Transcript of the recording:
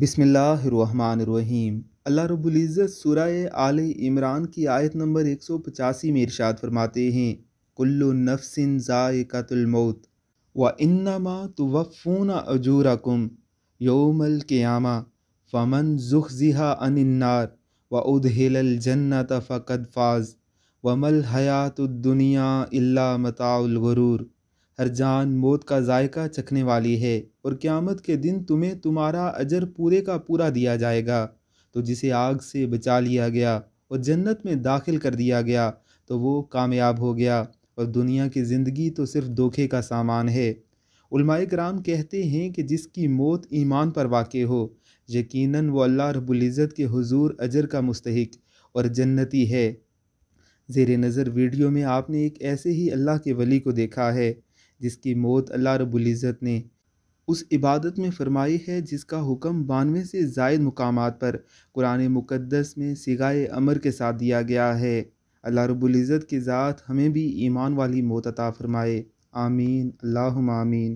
बिसमीम अल्लाह रबुल्ज़त सूरा आल इमरान की आयत नंबर एक सौ पचासी में इरशाद फरमाते हैं कुल्लु नफसिन ज़ायक़तलमौत व इन्नमा तुवफ़ून अजूरकुम योमल क़यामा फ़मन जुखजिहा अनन्नार व उदहिल जन्नत फ़कद फ़ाज़ वमल हयात दुनिया इल्ला मताउल गरूर हर जान मौत का जायका चखने वाली है और क़्यामत के दिन तुम्हें तुम्हारा अजर पूरे का पूरा दिया जाएगा तो जिसे आग से बचा लिया गया और जन्नत में दाखिल कर दिया गया तो वो कामयाब हो गया और दुनिया की ज़िंदगी तो सिर्फ धोखे का सामान है उलमाए कराम कहते हैं कि जिसकी मौत ईमान पर वाक़ हो यकीनन वो अल्लाह रबुल्ज़त के हुजूर अजर का मुस्तक और जन्नती है ज़ेर नज़र वीडियो में आपने एक ऐसे ही अल्लाह के वली को देखा है जिसकी मौत अल्लाह रबुल्ज़त ने उस इबादत में फरमाई है जिसका हुक्म बानवे से जायद मकाम पर कुरान मुकदस में सिगाए अमर के साथ दिया गया है अल्लाह रबुल्ज़त के ज़ात हमें भी ईमान वाली मौत अता फ़रमाए आमीन अल्लाह आमीन